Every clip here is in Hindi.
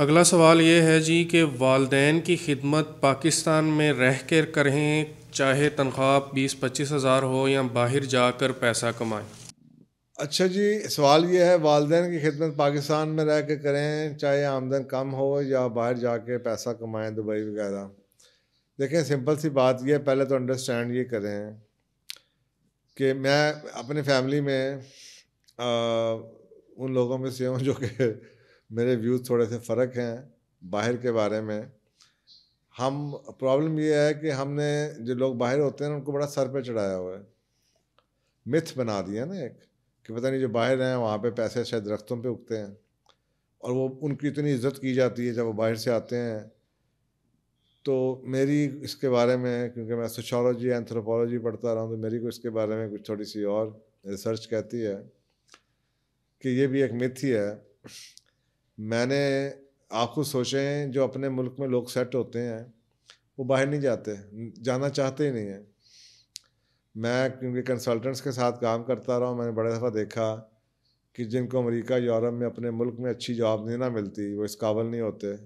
अगला सवाल ये है जी कि वालदेन की खिदमत पाकिस्तान में रह कर करें चाहे तनख्वाह बीस पच्चीस हज़ार हो या बाहर जाकर पैसा कमाएं अच्छा जी सवाल ये है वालदेन की खिदमत पाकिस्तान में रह कर करें चाहे आमदन कम हो या बाहर कर पैसा कमाएं दुबई वगैरह देखें सिंपल सी बात यह पहले तो अंडरस्टैंड ये करें कि मैं अपने फैमिली में आ, उन लोगों में से हूँ जो कि मेरे व्यूज़ थोड़े से फ़र्क हैं बाहर के बारे में हम प्रॉब्लम ये है कि हमने जो लोग बाहर होते हैं उनको बड़ा सर पे चढ़ाया हुआ है मिथ बना दिया ना एक कि पता नहीं जो बाहर हैं वहाँ पे पैसे शायद दरख्तों पे उगते हैं और वो उनकी इतनी इज्जत की जाती है जब वो बाहर से आते हैं तो मेरी इसके बारे में क्योंकि मैं सोशोलॉजी एंथ्रोपोलॉजी पढ़ता रहा हूँ तो मेरी को इसके बारे में कुछ थोड़ी सी और रिसर्च कहती है कि ये भी एक मिथ ही है मैंने आप खुद सोचें जो अपने मुल्क में लोग सेट होते हैं वो बाहर नहीं जाते जाना चाहते ही नहीं हैं मैं क्योंकि कंसल्टेंट्स के साथ काम करता रहा हूँ मैंने बड़े दफ़ा देखा कि जिनको अमेरिका यूरोप में अपने मुल्क में अच्छी जॉब नहीं ना मिलती वो इस काबल नहीं होते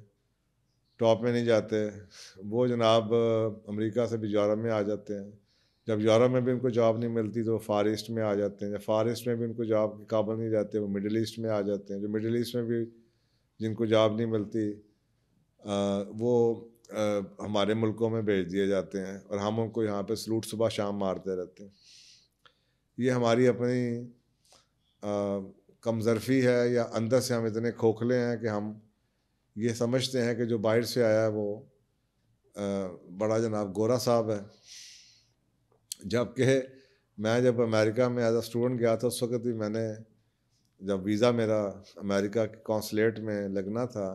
टॉप में नहीं जाते वो जनाब अमेरिका से भी यूरोप में आ जाते हैं जब यूरोप में भी उनको जॉब नहीं मिलती तो फार ईस्ट में आ जाते हैं जब फार ईस्ट में भी उनको जॉब के काबल नहीं जाते वो मिडिल ईस्ट में आ जाते हैं जो मिडिल ईस्ट में भी जिनको जॉब नहीं मिलती आ, वो आ, हमारे मुल्कों में भेज दिए जाते हैं और हम उनको यहाँ पे सलूट सुबह शाम मारते रहते हैं ये हमारी अपनी कमजरफी है या अंदर से हम इतने खोखले हैं कि हम ये समझते हैं कि जो बाहर से आया है वो आ, बड़ा जनाब गोरा साहब है जबकि मैं जब अमेरिका में एज अ स्टूडेंट गया था उस वक़्त भी मैंने जब वीज़ा मेरा अमेरिका के कौंसलेट में लगना था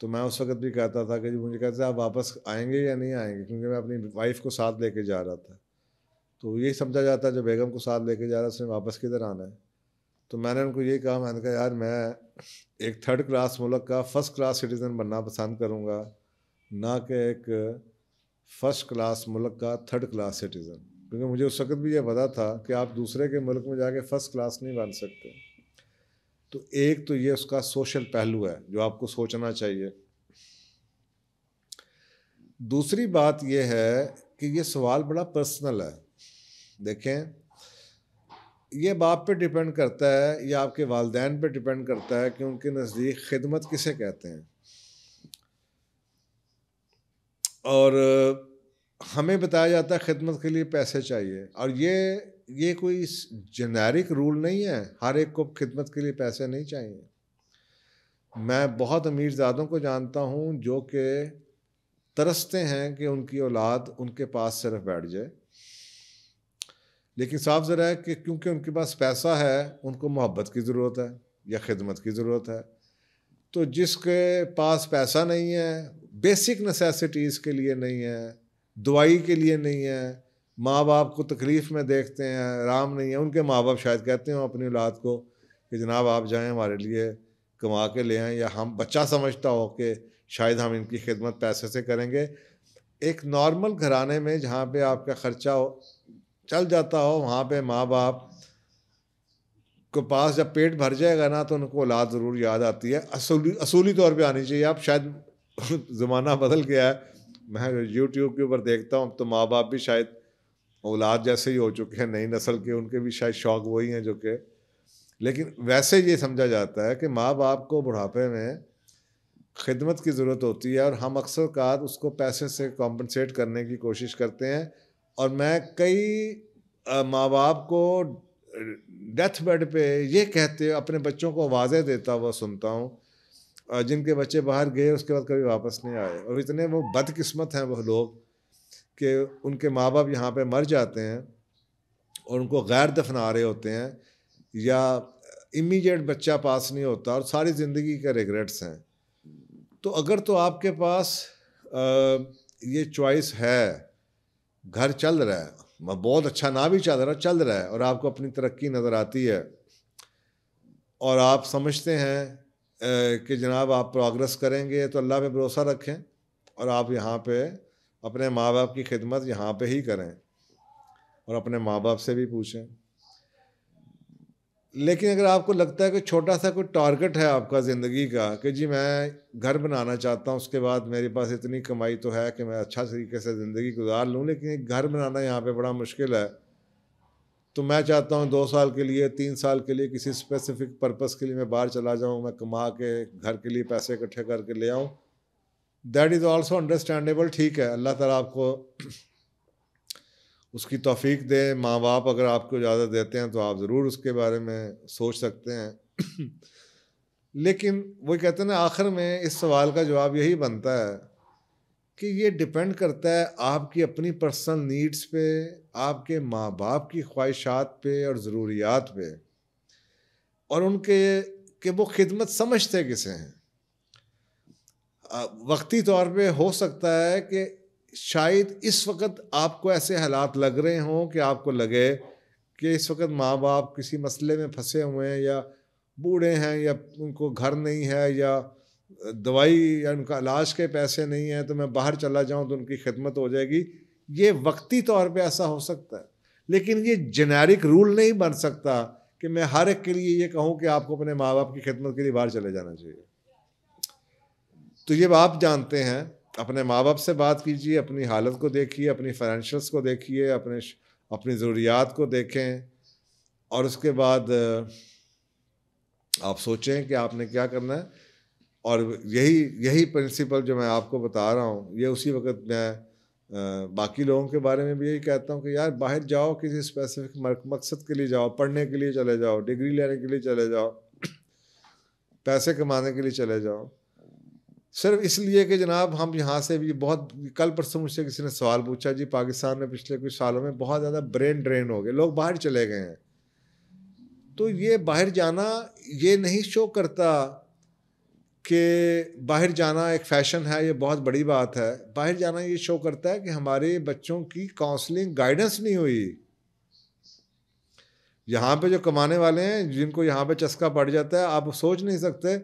तो मैं उस वक्त भी कहता था कि जी मुझे कहते आप वापस आएंगे या नहीं आएंगे क्योंकि मैं अपनी वाइफ को साथ लेके जा रहा था तो यही समझा जाता है जो बेगम को साथ लेके जा रहा है उसने वापस किधर आना है तो मैंने उनको ये कहा मैंने कहा यार मैं एक थर्ड क्लास मुल्क का फ़र्स्ट क्लास सिटीज़न बनना पसंद करूँगा ना कि एक फ़र्स्ट क्लास मुल्क का थर्ड क्लास सिटीज़न क्योंकि मुझे उस वक्त भी ये पता था कि आप दूसरे के मुल्क में जाके फ़र्स्ट क्लास नहीं बन सकते तो एक तो ये उसका सोशल पहलू है जो आपको सोचना चाहिए दूसरी बात यह है कि ये सवाल बड़ा पर्सनल है देखें ये बाप पे डिपेंड करता है या आपके वालदेन पे डिपेंड करता है कि उनके नज़दीक खिदमत किसे कहते हैं और हमें बताया जाता है खिदमत के लिए पैसे चाहिए और ये ये कोई जेनेरिक रूल नहीं है हर एक को खिदमत के लिए पैसे नहीं चाहिए मैं बहुत अमीर ज़ादों को जानता हूँ जो कि तरसते हैं कि उनकी औलाद उनके पास सिर्फ बैठ जाए लेकिन साफ ज़रा है कि क्योंकि उनके पास पैसा है उनको मोहब्बत की ज़रूरत है या खिदमत की ज़रूरत है तो जिसके पास पैसा नहीं है बेसिक नेसेसिटीज़ के लिए नहीं है दवाई के लिए नहीं है माँ बाप को तकलीफ़ में देखते हैं आराम नहीं है उनके माँ बाप शायद कहते हों अपनी औलाद को कि जनाब आप जाएँ हमारे लिए कमा के ले आएँ या हम बच्चा समझता हो कि शायद हम इनकी खिदमत पैसे से करेंगे एक नॉर्मल घराने में जहाँ पे आपका ख़र्चा हो चल जाता हो वहाँ पे माँ बाप को पास जब पेट भर जाएगा ना तो उनको औलाद ज़रूर याद आती है असूली असूली तौर पे आनी चाहिए आप शायद ज़माना बदल गया है मैं यूट्यूब के ऊपर देखता हूँ तो माँ बाप भी शायद औलाद जैसे ही हो चुके हैं नई नस्ल के उनके भी शायद शौक वही हैं जो कि लेकिन वैसे ये समझा जाता है कि माँ बाप को बुढ़ापे में खिदमत की ज़रूरत होती है और हम अक्सर कार उसको पैसे से कॉम्पनसेट करने की कोशिश करते हैं और मैं कई माँ बाप को डेथ बेड पे ये कहते अपने बच्चों को आवाज़ें देता हुआ सुनता हूँ जिनके बच्चे बाहर गए उसके बाद कभी वापस नहीं आए और इतने वो बदकिस्मत हैं वह लोग कि उनके माँ बाप यहाँ पे मर जाते हैं और उनको गैर दफना रहे होते हैं या इमीडिएट बच्चा पास नहीं होता और सारी ज़िंदगी के रिग्रेट्स हैं तो अगर तो आपके पास आ, ये चॉइस है घर चल रहा है बहुत अच्छा ना भी चल रहा चल रहा है और आपको अपनी तरक्की नज़र आती है और आप समझते हैं कि जनाब आप प्रोग्रेस करेंगे तो अल्लाह पे भरोसा रखें और आप यहाँ पे अपने माँ बाप की खिदमत यहाँ पे ही करें और अपने माँ बाप से भी पूछें लेकिन अगर आपको लगता है कि छोटा सा कोई टारगेट है आपका ज़िंदगी का कि जी मैं घर बनाना चाहता हूँ उसके बाद मेरे पास इतनी कमाई तो है कि मैं अच्छा तरीके से ज़िंदगी गुजार लूँ लेकिन एक घर बनाना यहाँ पे बड़ा मुश्किल है तो मैं चाहता हूँ दो साल के लिए तीन साल के लिए किसी स्पेसिफिक पर्पस के लिए मैं बाहर चला जाऊँ मैं कमा के घर के लिए पैसे इकट्ठे करके ले आऊँ दैट इज़ ऑल्सो अंडरस्टैंडेबल ठीक है अल्लाह ताला आपको उसकी तोफ़ीक दे माँ बाप अगर आपको इजाज़त देते हैं तो आप ज़रूर उसके बारे में सोच सकते हैं लेकिन वो कहते हैं ना आखिर में इस सवाल का जवाब यही बनता है कि ये डिपेंड करता है आपकी अपनी पर्सनल नीड्स पे आपके माँ बाप की ख्वाहिशात पे और ज़रूरियात पे और उनके कि वो खिदमत समझते किसे हैं वक्ती तौर पे हो सकता है कि शायद इस वक्त आपको ऐसे हालात लग रहे हों कि आपको लगे कि इस वक्त माँ बाप किसी मसले में फंसे हुए हैं या बूढ़े हैं या उनको घर नहीं है या दवाई या उनका इलाज के पैसे नहीं हैं तो मैं बाहर चला जाऊँ तो उनकी खिदमत हो जाएगी ये वक्ती तौर पे ऐसा हो सकता है लेकिन ये जेनेरिक रूल नहीं बन सकता कि मैं हर एक के लिए ये कहूँ कि आपको अपने माँ बाप की खिदमत के लिए बाहर चले जाना चाहिए तो ये आप जानते हैं अपने माँ बाप से बात कीजिए अपनी हालत को देखिए अपनी फाइनेंशियल्स को देखिए अपने अपनी ज़रूरियात को देखें और उसके बाद आप सोचें कि आपने क्या करना है और यही यही प्रिंसिपल जो मैं आपको बता रहा हूँ ये उसी वक्त मैं बाकी लोगों के बारे में भी यही कहता हूँ कि यार बाहर जाओ किसी स्पेसिफिक मकसद के लिए जाओ पढ़ने के लिए चले जाओ डिग्री लेने के लिए चले जाओ पैसे कमाने के लिए चले जाओ सिर्फ इसलिए कि जनाब हम यहाँ से भी बहुत कल परसों मुझसे किसी ने सवाल पूछा जी पाकिस्तान में पिछले कुछ सालों में बहुत ज़्यादा ब्रेन ड्रेन हो गए लोग बाहर चले गए हैं तो ये बाहर जाना ये नहीं शो करता कि बाहर जाना एक फैशन है ये बहुत बड़ी बात है बाहर जाना ये शो करता है कि हमारे बच्चों की काउंसलिंग गाइडेंस नहीं हुई यहाँ पे जो कमाने वाले हैं जिनको यहाँ पे चस्का पड़ जाता है आप सोच नहीं सकते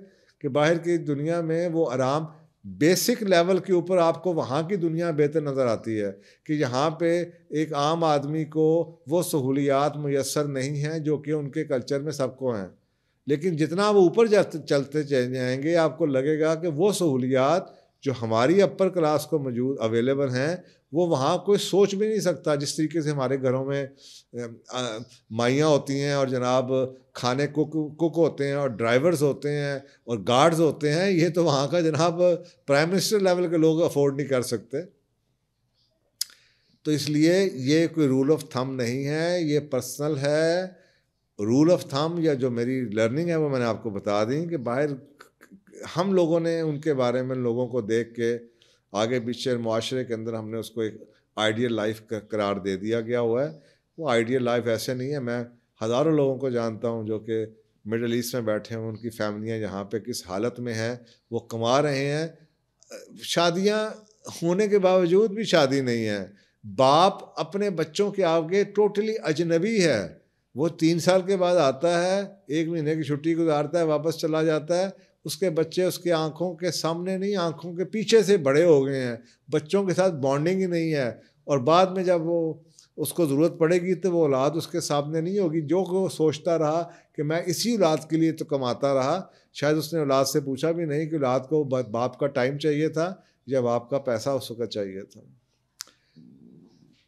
कि बाहर की दुनिया में वो आराम बेसिक लेवल के ऊपर आपको वहाँ की दुनिया बेहतर नज़र आती है कि यहाँ पे एक आम आदमी को वो सहूलियात मैसर नहीं हैं जो कि उनके कल्चर में सबको हैं लेकिन जितना वो ऊपर जाते चलते जाएंगे आपको लगेगा कि वो सहूलियात जो हमारी अपर क्लास को मौजूद अवेलेबल हैं वो वहाँ कोई सोच भी नहीं सकता जिस तरीके से हमारे घरों में माइयाँ होती हैं और जनाब खाने कुक कुक होते हैं और ड्राइवर्स होते हैं और गार्ड्स होते हैं ये तो वहाँ का जनाब प्राइम मिनिस्टर लेवल के लोग अफोर्ड नहीं कर सकते तो इसलिए ये कोई रूल ऑफ थम नहीं है ये पर्सनल है रूल ऑफ थम या जो मेरी लर्निंग है वो मैंने आपको बता दी कि बाहर हम लोगों ने उनके बारे में लोगों को देख के आगे पीछे माशरे के अंदर हमने उसको एक आइडियल लाइफ का करार दे दिया गया हुआ है वो आइडियल लाइफ ऐसे नहीं है मैं हज़ारों लोगों को जानता हूँ जो कि मिडल ईस्ट में बैठे हैं उनकी फैमिलियाँ यहाँ पे किस हालत में हैं वो कमा रहे हैं शादियाँ होने के बावजूद भी शादी नहीं है बाप अपने बच्चों के आगे टोटली अजनबी है वो तीन साल के बाद आता है एक महीने की छुट्टी गुजारता है वापस चला जाता है उसके बच्चे उसकी आंखों के सामने नहीं आंखों के पीछे से बड़े हो गए हैं बच्चों के साथ बॉन्डिंग ही नहीं है और बाद में जब वो उसको ज़रूरत पड़ेगी तो वो औलाद उसके सामने नहीं होगी जो वो सोचता रहा कि मैं इसी औलाद के लिए तो कमाता रहा शायद उसने औलाद से पूछा भी नहीं कि औलाद को बाप का टाइम चाहिए था या बाप का पैसा उसका चाहिए था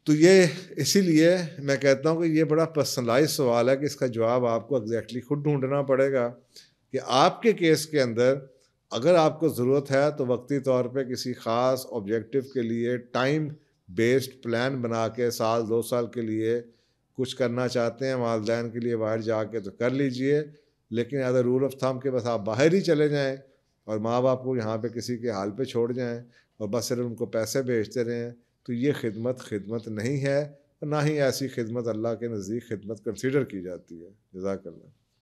तो ये इसीलिए मैं कहता हूँ कि ये बड़ा पर्सनलाइज सवाल है कि इसका जवाब आपको एग्जैक्टली exactly खुद ढूंढना पड़ेगा कि आपके केस के अंदर अगर आपको ज़रूरत है तो वक्ती तौर पे किसी ख़ास ऑब्जेक्टिव के लिए टाइम बेस्ड प्लान बना के साल दो साल के लिए कुछ करना चाहते हैं वालदेन के लिए बाहर जाके तो कर लीजिए लेकिन अगर रूल ऑफ थम के बस आप बाहर ही चले जाएँ और माँ बाप को यहाँ पे किसी के हाल पे छोड़ जाएँ और बस सिर्फ उनको पैसे भेजते रहें तो ये खिदमत खिदमत नहीं है और ना ही ऐसी खिदमत अल्लाह के नज़दीक खिदमत कंसिडर की जाती है जजाकल्ला